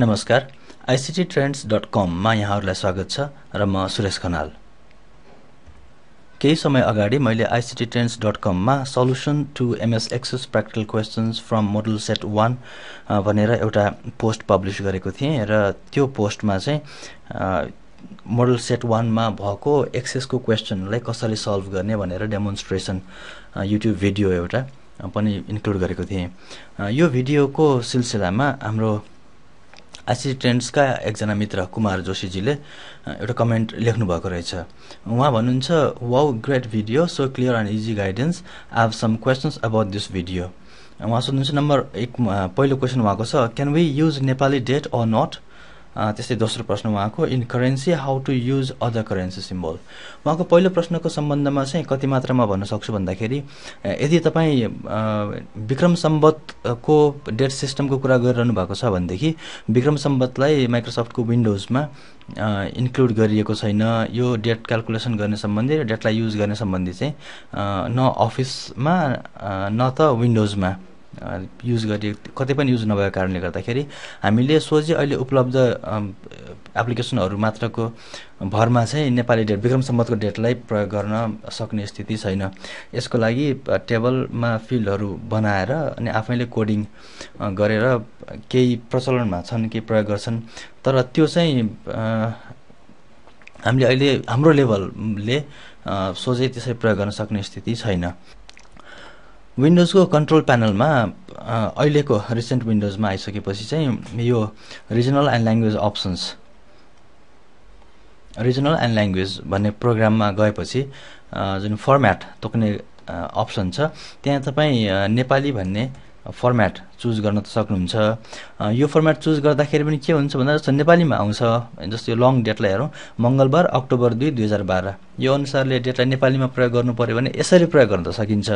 नमस्कार ICT trends dot कममा यहाँहरूलाई स्वागत छ र म सुरेश खनाल केही समय अगाडि मैले आइसिटी ट्रेन्ड्स डट कममा solution to MS access practical questions from model set one भनेर एउटा पोस्ट पब्लिस गरेको थिएँ र त्यो पोस्टमा चाहिँ मोडल सेट वानमा भएको एक्सेसको क्वेसनलाई कसरी सल्भ गर्ने भनेर डेमोन्स्ट्रेसन युट्युब भिडियो एउटा पनि इन्क्लुड गरेको थिएँ यो भिडियोको सिलसिलामा हाम्रो एसिस्टेन्ट्सका एकजना मित्र कुमार जोशीजीले एउटा कमेन्ट लेख्नुभएको रहेछ उहाँ भन्नुहुन्छ wow great video so clear and easy guidance I have some questions about this video उहाँ सोध्नुहुन्छ नम्बर एक पहिलो क्वेसन उहाँको छ can we use Nepali date or not त्यस्तै दोस्रो प्रश्न उहाँको in currency how to use other currency symbol उहाँको पहिलो प्रश्नको सम्बन्धमा चाहिँ कति मात्रामा भन्न सक्छु भन्दाखेरि यदि तपाईँ विक्रम सम्बतको डेट सिस्टमको कुरा गरिरहनु भएको छ भनेदेखि विक्रम सम्बतलाई माइक्रोसफ्टको विन्डोजमा इन्क्लुड गरिएको छैन यो डेट क्यालकुलेसन गर्ने सम्बन्धी र डेटलाई युज गर्ने सम्बन्धी चाहिँ न अफिसमा न त विन्डोजमा युज गरिए कतै पनि युज नभएको कारणले गर्दाखेरि हामीले सोझै अहिले उपलब्ध एप्लिकेसनहरू मात्रको भरमा चाहिँ नेपाली डेट विक्रम सम्बन्धको डेटलाई प्रयोग गर्न सक्ने स्थिति छैन यसको लागि टेबलमा फिल्डहरू बनाएर अनि आफैले कोडिङ गरेर केही प्रचलनमा छन् केही प्रयोग गर्छन् तर त्यो चाहिँ हामीले अहिले हाम्रो लेभलले सोझै त्यसरी प्रयोग गर्न सक्ने स्थिति छैन विन्डोजको कन्ट्रोल प्यानलमा अहिलेको रिसेन्ट विन्डोजमा आइसकेपछि चाहिँ यो regional and language options regional and language भन्ने प्रोग्राममा गएपछि जुन फर्म्याट तोक्ने अप्सन छ त्यहाँ तपाईँ नेपाली भन्ने फर्मेट चुज गर्न त सक्नुहुन्छ यो फर्मेट चुज गर्दाखेरि पनि के हुन्छ भन्दा जस्तो नेपालीमा आउँछ जस्तो यो लङ डेटलाई हेरौँ मङ्गलबार अक्टोबर दुई दुई हजार बाह्र यो अनुसारले डेटलाई नेपालीमा प्रयोग गर्नु पऱ्यो भने यसरी प्रयोग गर्न त सकिन्छ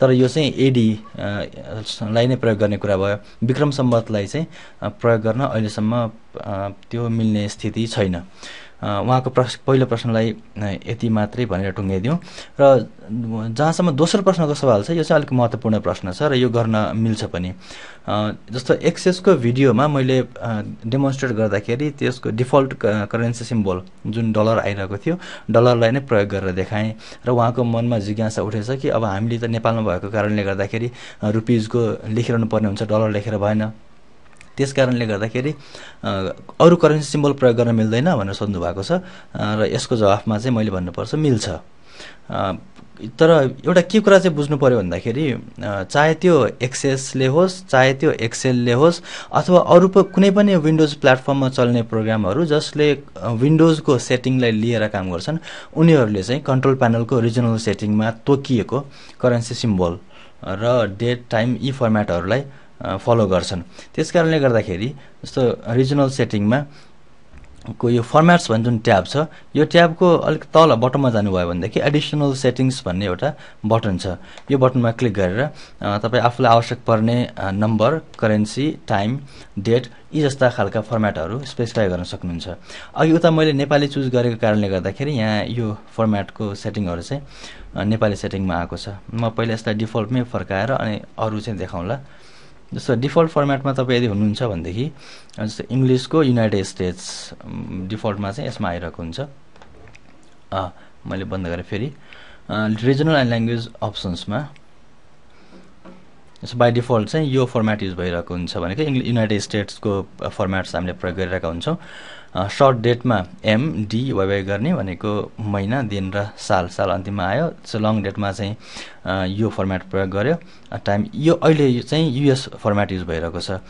तर यो चाहिँ एडीलाई नै प्रयोग गर्ने कुरा भयो विक्रम सम्बतलाई चाहिँ प्रयोग गर्न अहिलेसम्म त्यो मिल्ने स्थिति छैन उहाँको प्रश्न पहिलो प्रश्नलाई यति मात्रै भनेर टुङ्गाइदिउँ र जहाँसम्म दोस्रो प्रश्नको सवाल छ यो चाहिँ अलिक महत्त्वपूर्ण प्रश्न छ र यो गर्न मिल्छ पनि जस्तो एक्सेसको भिडियोमा मैले डेमोन्स्ट्रेट गर्दाखेरि त्यसको डिफल्ट करेन्सी सिम्बोल जुन डलर आइरहेको थियो डलरलाई नै प्रयोग गरेर देखाएँ र उहाँको मनमा जिज्ञासा उठेछ कि अब हामीले त नेपालमा भएको कारणले गर्दाखेरि रुपिजको लेखिरहनु पर्ने हुन्छ डलर लेखेर भएन त्यस कारणले गर्दाखेरि अरू करेन्सी सिम्बल प्रयोग गर्न मिल्दैन भनेर सोध्नु भएको छ र यसको जवाफमा चाहिँ मैले भन्नुपर्छ मिल्छ तर एउटा के कुरा चाहिँ बुझ्नु पऱ्यो भन्दाखेरि चाहे त्यो एक्सेसले होस् चाहे त्यो एक्सेलले होस् अथवा अरू कुनै पनि विन्डोज प्लेटफर्ममा चल्ने प्रोग्रामहरू जसले विन्डोजको सेटिङलाई लिएर काम गर्छन् उनीहरूले चाहिँ कन्ट्रोल प्यानलको रिजनल सेटिङमा तोकिएको करेन्सी सिम्बल र डेट टाइम यी फर्मेटहरूलाई फलो गर्छन् त्यस कारणले गर्दाखेरि जस्तो रिजनल सेटिङमा को यो फर्मेट्स भन्ने जुन ट्याब छ यो ट्याबको अलिक तल बटनमा जानुभयो भनेदेखि एडिसनल सेटिङ्स भन्ने एउटा बटन छ यो बटनमा क्लिक गरेर तपाईँ आफूलाई आवश्यक पर्ने नम्बर करेन्सी टाइम डेट यी जस्ता खालका फर्मेटहरू स्पेसिफाई गर्न सक्नुहुन्छ अघि उता मैले नेपाली चुज गरेको कारणले गर्दाखेरि यहाँ यो फर्मेटको सेटिङहरू चाहिँ नेपाली सेटिङमा आएको छ म पहिला यसलाई डिफल्टमै फर्काएर अनि अरू चाहिँ देखाउँला जस्तो डिफल्ट फर्मेटमा तपाईँ यदि हुनुहुन्छ भनेदेखि जस्तो इङ्ग्लिसको युनाइटेड स्टेट्स डिफल्टमा चाहिँ यसमा आइरहेको हुन्छ मैले बन्द गरेँ फेरि रिजनल एन्ड ल्याङ्ग्वेज अप्सन्समा सो बाई डिफल्ट चाहिँ यो फर्मेट युज भइरहेको हुन्छ भनेको इङ्ग्लिस युनाइटेड स्टेट्सको फर्मेट्स हामीले प्रयोग गरिरहेका हुन्छौँ सर्ट डेटमा एम डी वाइवाई गर्ने भनेको महिना दिन र साल साल अन्तिममा आयो सो लङ डेटमा चाहिँ यो फर्मेट प्रयोग गर्यो टाइम यो अहिले चाहिँ युएस फर्मेट युज भइरहेको छ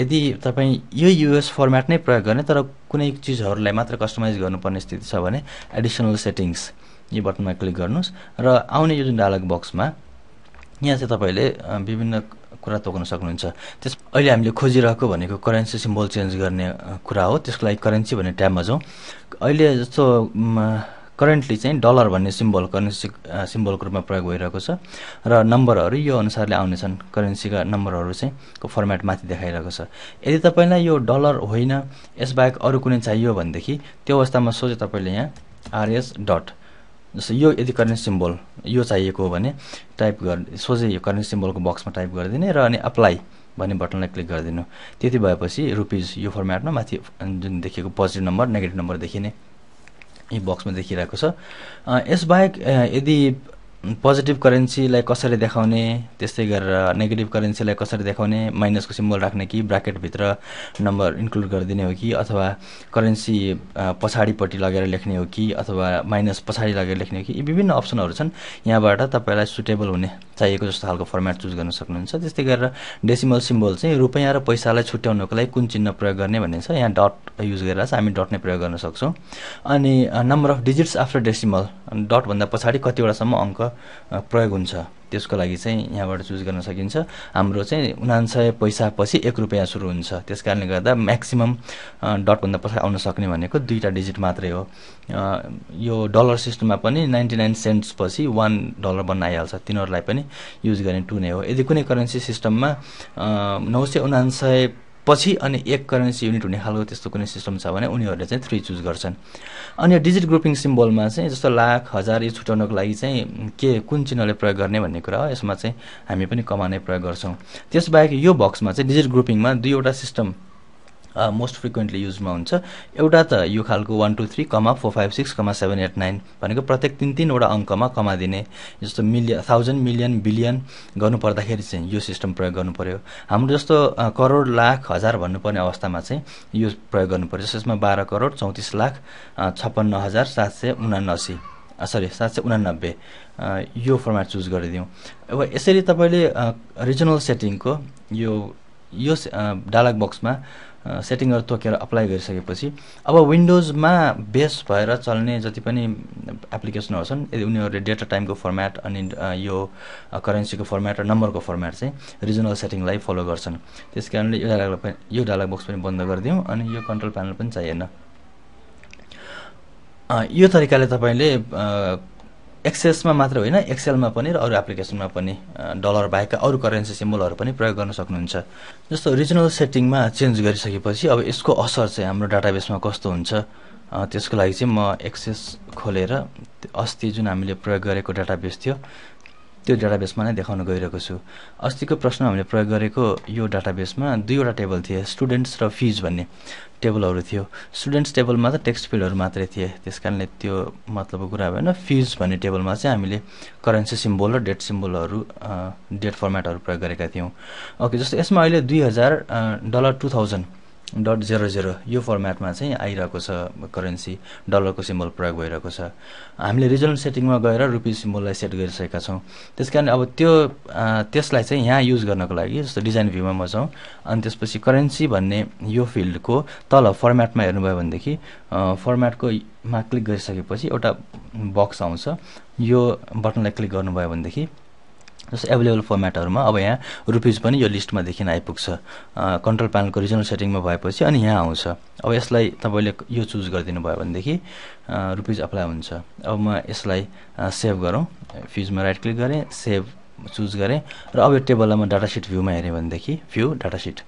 यदि तपाईँ यो युएस फर्मेट नै प्रयोग गर्ने तर कुनै चिजहरूलाई मात्र कस्टमाइज गर्नुपर्ने स्थिति छ भने एडिसनल सेटिङ्स यो बटनमा क्लिक गर्नुहोस् र आउने यो जुन डायलग बक्समा यहाँ चाहिँ तपाईँले विभिन्न कुरा तोक्न सक्नुहुन्छ त्यस अहिले हामीले खोजिरहेको भनेको करेन्सी सिम्बल चेन्ज गर्ने कुरा हो त्यसको लागि करेन्सी भन्ने ट्याबमा जाउँ अहिले जस्तो करेन्टली चाहिँ डलर भन्ने सिम्बल करेन्सी सिम्बलको रूपमा प्रयोग भइरहेको छ र नम्बरहरू यो अनुसारले आउनेछन् करेन्सीका नम्बरहरू चाहिँ को फर्मेट माथि देखाइरहेको छ यदि तपाईँलाई यो डलर होइन यसबाहेक अरू कुनै चाहियो भनेदेखि त्यो अवस्थामा सोझै तपाईँले यहाँ आरएस डट जस्तो यो यदि करेन्ट सिम्बल यो चाहिएको हो भने टाइप गर्ने सोझै यो करेन्ट सिम्बलको बक्समा टाइप गरिदिने र अनि अप्लाई भन्ने बटनलाई क्लिक गरिदिनु त्यति भएपछि रुपिज यो फर्मेटमा माथि जुन देखिएको पोजिटिभ नम्बर नेगेटिभ नम्बर देखिने यो बक्समा देखिरहेको छ यसबाहेक यदि पोजिटिभ करेन्सीलाई कसरी देखाउने त्यस्तै गरेर नेगेटिभ करेन्सीलाई कसरी देखाउने माइनसको सिम्बल राख्ने कि ब्राकेटभित्र नम्बर इन्क्लुड गरिदिने हो कि अथवा करेन्सी पछाडिपट्टि लगेर लेख्ने हो कि अथवा माइनस पछाडि लगेर लेख्ने हो कि यी विभिन्न अप्सनहरू छन् यहाँबाट तपाईँलाई सुटेबल हुने चाहिएको जस्तो खालको फर्मेट चुज गर्न सक्नुहुन्छ त्यस्तै गरेर डेसिमल सिम्बल चाहिँ रुपियाँ र पैसालाई छुट्याउनको लागि कुन चिन्ह प्रयोग गर्ने भन्ने छ यहाँ डट युज गरेर चाहिँ हामी डट नै प्रयोग गर्न सक्छौँ अनि number of digits after decimal डटभन्दा पछाडि कतिवटासम्म अङ्क प्रयोग हुन्छ त्यसको लागि चाहिँ यहाँबाट चुज गर्न सकिन्छ हाम्रो चाहिँ उनान्सय पैसा पछि एक रुपियाँ सुरु हुन्छ त्यस कारणले गर्दा म्याक्सिमम् डटभन्दा पछाडि आउन सक्ने भनेको दुईवटा डिजिट मात्रै हो यो डलर सिस्टममा पनि नाइन्टी नाइन पछि वान डलर बन्न आइहाल्छ तिनीहरूलाई पनि युज गर्ने टु नै हो यदि कुनै करेन्सी सिस्टममा नौ सय उनान्सय पछि अनि एक करेन्सी युनिट हुने खालको त्यस्तो कुनै सिस्टम छ भने उनीहरूले चाहिँ थ्री चुज गर्छन् अनि डिजिट ग्रुपिङ सिम्बलमा चाहिँ जस्तो लाख हजार यो छुट्याउनको लागि चाहिँ के कुन चिन्हले प्रयोग गर्ने भन्ने कुरा हो यसमा चाहिँ हामी पनि कमानै प्रयोग गर्छौँ त्यसबाहेक यो बक्समा चाहिँ डिजिट ग्रुपिङमा दुईवटा सिस्टम मोस्ट फ्रिक्वेन्टली युजमा हुन्छ एउटा त यो खालको one two three comma four five six comma seven eight nine भनेको प्रत्येक तिन तिनवटा अङ्कमा कमा दिने जस्तो मिलियन थाउजन्ड मिलियन बिलियन गर्नुपर्दाखेरि चाहिँ यो सिस्टम प्रयोग गर्नु पऱ्यो हाम्रो जस्तो करोड लाख हजार भन्नुपर्ने अवस्थामा चाहिँ यो प्रयोग गर्नु पऱ्यो यसमा बाह्र करोड चौतिस लाख छप्पन्न हजार सात सय उनासी सरी सात सय उनानब्बे यो फर्मेट चुज गरिदिउँ अब यसरी तपाईँले रिजनल सेटिङको यो यो डायलग बक्समा सेटिङहरू तोकेर अप्लाई गरिसकेपछि अब विन्डोजमा बेस भएर चल्ने जति पनि एप्लिकेसनहरू छन् यदि उनीहरूले डेटा टाइमको फर्म्याट अनि यो करेन्सीको फर्म्याट र नम्बरको फर्म्याट चाहिँ रिजनल सेटिङलाई फलो गर्छन् त्यस कारणले यो डायलग यो डायलग बक्स पनि बन्द गरिदिउँ अनि यो कन्ट्रोल प्यानल पनि चाहिएन यो तरिकाले तपाईँले एक्सेसमा मात्र होइन एक्सेलमा पनि र अरू एप्लिकेसनमा पनि डलर बाहेकका अरू करेन्सी सिम्बलहरू पनि प्रयोग गर्न सक्नुहुन्छ जस्तो रिजनल सेटिङमा चेन्ज गरिसकेपछि अब यसको असर चाहिँ हाम्रो डाटाबेसमा कस्तो हुन्छ त्यसको लागि चाहिँ म एक्सेस खोलेर अस्ति जुन हामीले प्रयोग गरेको डाटाबेस थियो त्यो डाटाबेसमा नै देखाउन गइरहेको छु अस्तिको प्रश्न हामीले प्रयोग गरेको यो डाटाबेसमा दुईवटा टेबल थिए स्टुडेन्ट्स र फिज भन्ने टेबलहरू थियो स्टुडेन्ट्स टेबलमा त टेक्स्ट फिल्डहरू मात्रै थिए त्यस कारणले त्यो मतलबको कुरा भएन फिज भन्ने टेबलमा चाहिँ हामीले करेन्सी सिम्बोल र डेट सिम्बोलहरू डेट फर्मेटहरू प्रयोग गरेका थियौँ ओके जस्तो यसमा अहिले दुई हजार dollar two thousand dot zero zero यो फर्मेटमा चाहिँ आइरहेको छ करेन्सी डलरको सिम्बल प्रयोग भइरहेको छ हामीले रिजनल सेटिङमा गएर रुपी सिम्बललाई सेट गरिसकेका छौँ त्यस कारण अब त्यो त्यसलाई चाहिँ यहाँ युज गर्नको लागि जस्तो डिजाइन भ्यूमा म जाउँ अनि त्यसपछि करेन्सी भन्ने यो फिल्डको तल फर्मेटमा हेर्नुभयो भनेदेखि फर्मेटकोमा क्लिक गरिसकेपछि एउटा बक्स आउँछ यो बटनलाई क्लिक गर्नुभयो भनेदेखि जस्तो एभाइलेबल फर्मेटहरूमा अब यहाँ रुपिज पनि यो लिस्टमा देखिन आइपुग्छ कन्ट्रोल प्यानलको रिजनल सेटिङमा भएपछि अनि यहाँ आउँछ अब यसलाई तपाईँले यो चुज गरिदिनु भयो भनेदेखि रुपिज अप्लाई हुन्छ अब म यसलाई सेभ गरौँ फ्युजमा राइट क्लिक गरेँ सेभ चुज गरेँ र अब यो टेबललाई म डाटा सिट भ्यूमा हेऱ्यो भनेदेखि भ्यू डाटा सिट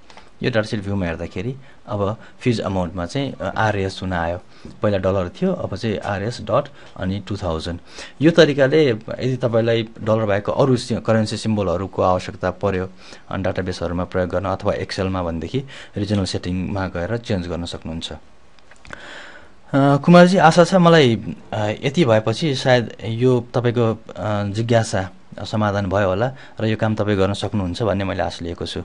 यो डर्सिल भ्यूमा हेर्दाखेरि अब फिज अमाउन्टमा चाहिँ आरएस हुन आयो पहिला डलर थियो अब चाहिँ आरएस डट अनि टु थाउजन्ड यो तरिकाले यदि तपाईँलाई डलर भएको अरू करेन्सी सिम्बलहरूको आवश्यकता पर्यो डाटाबेसहरूमा प्रयोग गर्न अथवा एक्सेलमा भनेदेखि रिजनल सेटिङमा गएर चेन्ज गर्न सक्नुहुन्छ कुमारजी आशा छ मलाई यति भएपछि सायद यो तपाईँको जिज्ञासा समाधान भयो होला र यो काम तपाईँ गर्न सक्नुहुन्छ भन्ने मैले आशा लिएको छु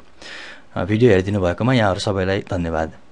भिडियो हेरिदिनु भएकोमा यहाँहरू सबैलाई धन्यवाद